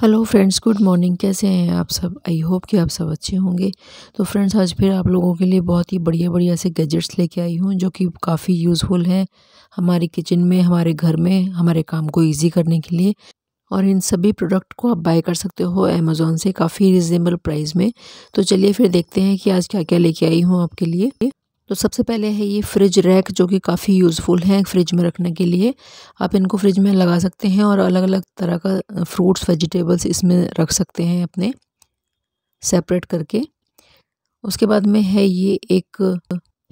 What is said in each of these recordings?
hello friends good morning कैसे हैं आप सब आई होप कि आप सब अच्छे होंगे तो फ्रेंड्स आज फिर आप लोगों के लिए बहुत ही बढ़िया बढ़िया से गैजेट्स लेके आई हूँ जो कि काफ़ी यूज़फुल हैं हमारी किचन में हमारे घर में हमारे काम को इजी करने के लिए और इन सभी प्रोडक्ट को आप बाय कर सकते हो अमेज़ोन से काफ़ी रिजनेबल प्राइस में तो चलिए फिर देखते हैं कि आज क्या क्या लेके आई हूँ आपके लिए तो सबसे पहले है ये फ्रिज रैक जो कि काफ़ी यूज़फुल हैं फ्रिज में रखने के लिए आप इनको फ्रिज में लगा सकते हैं और अलग अलग तरह का फ्रूट्स वेजिटेबल्स इसमें रख सकते हैं अपने सेपरेट करके उसके बाद में है ये एक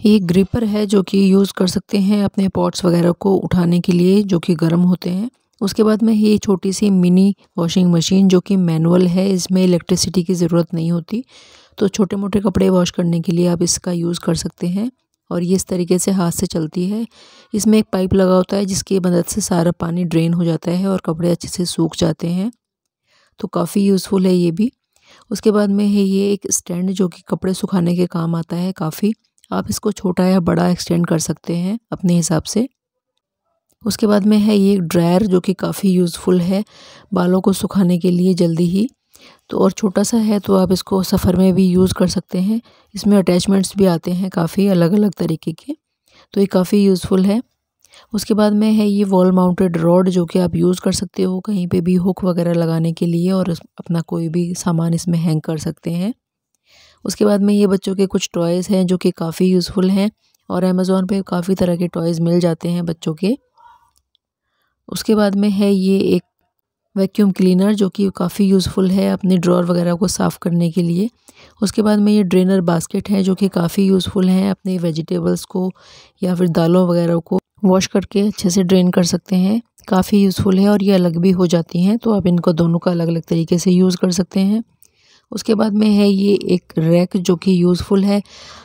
ये ग्रिपर है जो कि यूज़ कर सकते हैं अपने पॉट्स वगैरह को उठाने के लिए जो कि गर्म होते हैं उसके बाद में ये छोटी सी मिनी वॉशिंग मशीन जो कि मैनुअल है इसमें इलेक्ट्रिसिटी की ज़रूरत नहीं होती तो छोटे मोटे कपड़े वॉश करने के लिए आप इसका यूज़ कर सकते हैं और ये इस तरीके से हाथ से चलती है इसमें एक पाइप लगा होता है जिसकी मदद से सारा पानी ड्रेन हो जाता है और कपड़े अच्छे से सूख जाते हैं तो काफ़ी यूज़फुल है ये भी उसके बाद में है ये एक स्टैंड जो कि कपड़े सुखाने के काम आता है काफ़ी आप इसको छोटा या बड़ा एक्सटेंड कर सकते हैं अपने हिसाब से उसके बाद में है ये एक ड्रायर जो कि काफ़ी यूज़फुल है बालों को सुखाने के लिए जल्दी ही तो और छोटा सा है तो आप इसको सफ़र में भी यूज़ कर सकते हैं इसमें अटैचमेंट्स भी आते हैं काफ़ी अलग अलग तरीके के तो ये काफ़ी यूज़फुल है उसके बाद में है ये वॉल माउंटेड रॉड जो कि आप यूज़ कर सकते हो कहीं पे भी हुक वगैरह लगाने के लिए और अपना कोई भी सामान इसमें हैंग कर सकते हैं उसके बाद में ये बच्चों के कुछ टॉयज़ हैं जो कि काफ़ी यूज़फुल हैं और अमेज़ोन पे काफ़ी तरह के टॉयज़ मिल जाते हैं बच्चों के उसके बाद में है ये एक वैक्यूम क्लीनर जो कि काफ़ी यूज़फुल है अपने ड्रॉर वगैरह को साफ़ करने के लिए उसके बाद में ये ड्रेनर बास्केट है जो कि काफ़ी यूज़फुल हैं अपने वेजिटेबल्स को या फिर दालों वगैरह को वॉश करके अच्छे से ड्रेन कर सकते हैं काफ़ी यूज़फुल है और ये अलग भी हो जाती हैं तो आप इनको दोनों का अलग अलग तरीके से यूज़ कर सकते हैं उसके बाद में है ये एक रैक जो कि यूज़फुल है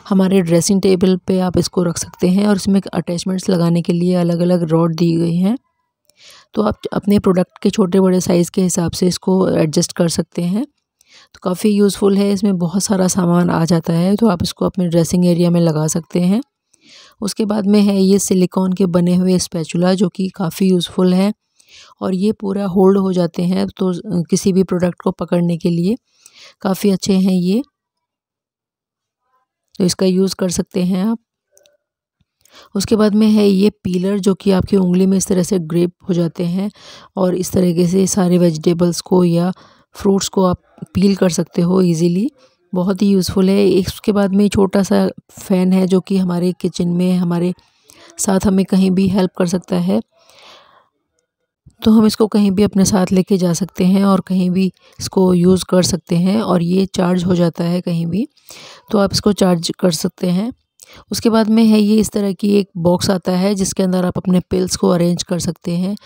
हमारे ड्रेसिंग टेबल पे आप इसको रख सकते हैं और इसमें अटैचमेंट्स लगाने के लिए अलग अलग रॉड दी गई हैं तो आप अपने प्रोडक्ट के छोटे बड़े साइज़ के हिसाब से इसको एडजस्ट कर सकते हैं तो काफ़ी यूज़फुल है इसमें बहुत सारा सामान आ जाता है तो आप इसको अपने ड्रेसिंग एरिया में लगा सकते हैं उसके बाद में है ये सिलिकॉन के बने हुए स्पैचुला जो कि काफ़ी यूज़फुल है और ये पूरा होल्ड हो जाते हैं तो किसी भी प्रोडक्ट को पकड़ने के लिए काफ़ी अच्छे हैं ये तो इसका यूज़ कर सकते हैं आप उसके बाद में है ये पीलर जो कि आपकी उंगली में इस तरह से ग्रेप हो जाते हैं और इस तरीके से सारे वेजिटेबल्स को या फ्रूट्स को आप पील कर सकते हो ईज़िली बहुत ही यूज़फुल है इसके बाद में छोटा सा फ़ैन है जो कि हमारे किचन में हमारे साथ हमें कहीं भी हेल्प कर सकता है तो हम इसको कहीं भी अपने साथ लेके जा सकते हैं और कहीं भी इसको यूज़ कर सकते हैं और ये चार्ज हो जाता है कहीं भी तो आप इसको चार्ज कर सकते हैं उसके बाद में है ये इस तरह की एक बॉक्स आता है जिसके अंदर आप अपने पिल्स को अरेंज कर सकते हैं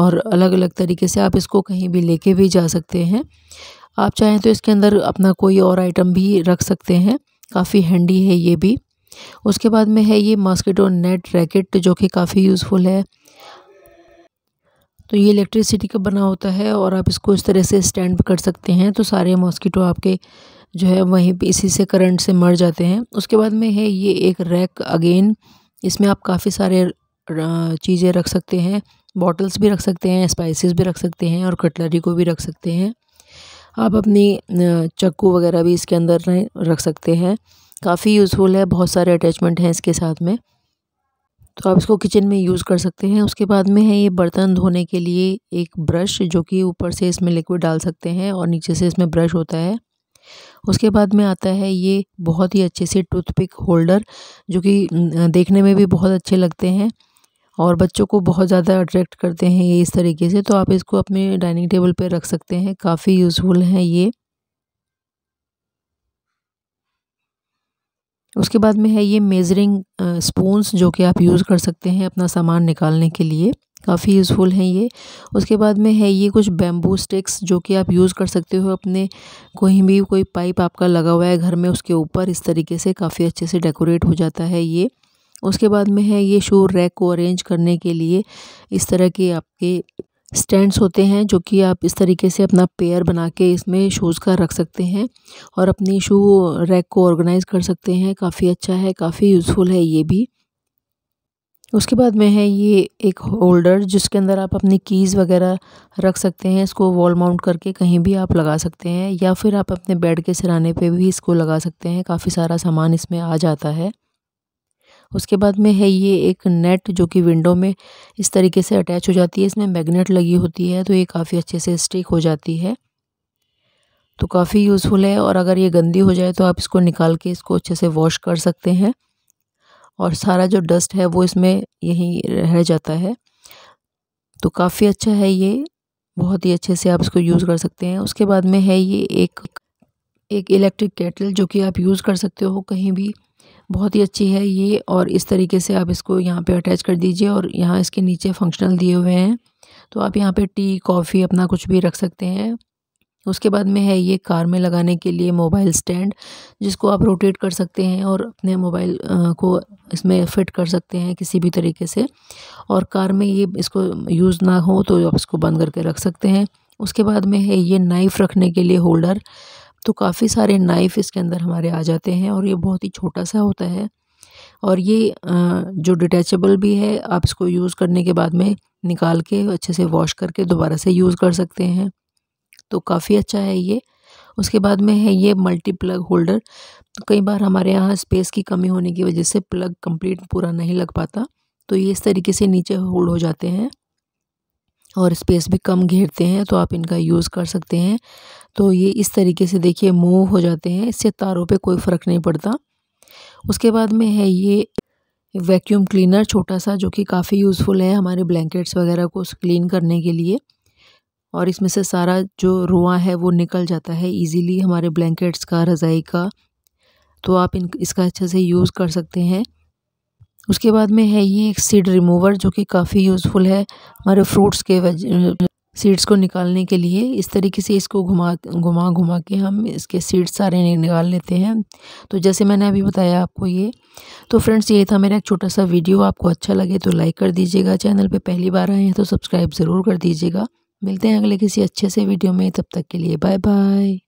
और अलग अलग तरीके से आप इसको कहीं भी लेके भी जा सकते हैं आप चाहें तो इसके अंदर अपना कोई और आइटम भी रख सकते हैं काफ़ी हैंडी है ये भी उसके बाद में है ये मॉस्किटो नेट रैकेट जो कि काफ़ी यूज़फुल है तो ये इलेक्ट्रिसिटी का बना होता है और आप इसको इस तरह से स्टैंड कर सकते हैं तो सारे मॉस्किटो आपके जो है वहीं पे इसी से करंट से मर जाते हैं उसके बाद में है ये एक रैक अगेन इसमें आप काफ़ी सारे चीज़ें रख सकते हैं बॉटल्स भी रख सकते हैं स्पाइसेस भी रख सकते हैं और कटलरी को भी रख सकते हैं आप अपनी चक्कू वगैरह भी इसके अंदर रख सकते हैं काफ़ी यूज़फुल है बहुत सारे अटैचमेंट हैं इसके साथ में तो आप इसको किचन में यूज़ कर सकते हैं उसके बाद में है ये बर्तन धोने के लिए एक ब्रश जो कि ऊपर से इसमें लिक्विड डाल सकते हैं और नीचे से इसमें ब्रश होता है उसके बाद में आता है ये बहुत ही अच्छे से टूथपिक होल्डर जो कि देखने में भी बहुत अच्छे लगते हैं और बच्चों को बहुत ज़्यादा अट्रैक्ट करते हैं ये इस तरीके से तो आप इसको अपने डाइनिंग टेबल पर रख सकते हैं काफ़ी यूज़फुल हैं ये उसके बाद में है ये मेज़रिंग स्पून्स जो कि आप यूज़ कर सकते हैं अपना सामान निकालने के लिए काफ़ी यूज़फुल हैं ये उसके बाद में है ये कुछ बैम्बू स्टिक्स जो कि आप यूज़ कर सकते हो अपने कहीं भी कोई पाइप आपका लगा हुआ है घर में उसके ऊपर इस तरीके से काफ़ी अच्छे से डेकोरेट हो जाता है ये उसके बाद में है ये शोर रैक को अरेंज करने के लिए इस तरह के आपके स्टैंड्स होते हैं जो कि आप इस तरीके से अपना पेयर बना के इसमें शूज़ का रख सकते हैं और अपनी शू रैक को ऑर्गेनाइज़ कर सकते हैं काफ़ी अच्छा है काफ़ी यूज़फुल है ये भी उसके बाद में है ये एक होल्डर जिसके अंदर आप अपनी कीज़ वगैरह रख सकते हैं इसको वॉल माउंट करके कहीं भी आप लगा सकते हैं या फिर आप अपने बेड के सिराने पे भी इसको लगा सकते हैं काफ़ी सारा सामान इसमें आ जाता है उसके बाद में है ये एक नेट जो कि विंडो में इस तरीके से अटैच हो जाती है इसमें मैगनेट लगी होती है तो ये काफ़ी अच्छे से स्टिक हो जाती है तो काफ़ी यूज़फुल है और अगर ये गंदी हो जाए तो आप इसको निकाल के इसको अच्छे से वॉश कर सकते हैं और सारा जो डस्ट है वो इसमें यहीं रह जाता है तो काफ़ी अच्छा है ये बहुत ही अच्छे से आप इसको यूज़ कर सकते हैं उसके बाद में है ये एक एक इलेक्ट्रिक केटल जो कि आप यूज़ कर सकते हो कहीं भी बहुत ही अच्छी है ये और इस तरीके से आप इसको यहाँ पे अटैच कर दीजिए और यहाँ इसके नीचे फंक्शनल दिए हुए हैं तो आप यहाँ पे टी कॉफ़ी अपना कुछ भी रख सकते हैं उसके बाद में है ये कार में लगाने के लिए मोबाइल स्टैंड जिसको आप रोटेट कर सकते हैं और अपने मोबाइल को इसमें फिट कर सकते हैं किसी भी तरीके से और कार में ये इसको यूज़ ना हो तो आप इसको बंद करके रख सकते हैं उसके बाद में है ये नाइफ़ रखने के लिए होल्डर तो काफ़ी सारे नाइफ़ इसके अंदर हमारे आ जाते हैं और ये बहुत ही छोटा सा होता है और ये जो डिटैचबल भी है आप इसको यूज़ करने के बाद में निकाल के अच्छे से वॉश करके दोबारा से यूज़ कर सकते हैं तो काफ़ी अच्छा है ये उसके बाद में है ये मल्टी प्लग होल्डर तो कई बार हमारे यहाँ स्पेस की कमी होने की वजह से प्लग कंप्लीट पूरा नहीं लग पाता तो ये इस तरीके से नीचे होल्ड हो जाते हैं और स्पेस भी कम घेरते हैं तो आप इनका यूज़ कर सकते हैं तो ये इस तरीके से देखिए मूव हो जाते हैं इससे तारों पे कोई फ़र्क नहीं पड़ता उसके बाद में है ये वैक्यूम क्लीनर छोटा सा जो कि काफ़ी यूज़फुल है हमारे ब्लैंकेट्स वगैरह को क्लीन करने के लिए और इसमें से सारा जो रुआ है वो निकल जाता है इजीली हमारे ब्लैंकेट्स का रज़ाई का तो आप इन इसका अच्छे से यूज़ कर सकते हैं उसके बाद में है ये एक सीड रिमूवर जो कि काफ़ी यूज़फुल है हमारे फ्रूट्स के सीड्स को निकालने के लिए इस तरीके से इसको घुमा घुमा घुमा के हम इसके सीड्स सारे निकाल लेते हैं तो जैसे मैंने अभी बताया आपको ये तो फ्रेंड्स ये था मेरा एक छोटा सा वीडियो आपको अच्छा लगे तो लाइक कर दीजिएगा चैनल पे पहली बार आए हैं तो सब्सक्राइब ज़रूर कर दीजिएगा मिलते हैं अगले किसी अच्छे से वीडियो में तब तक के लिए बाय बाय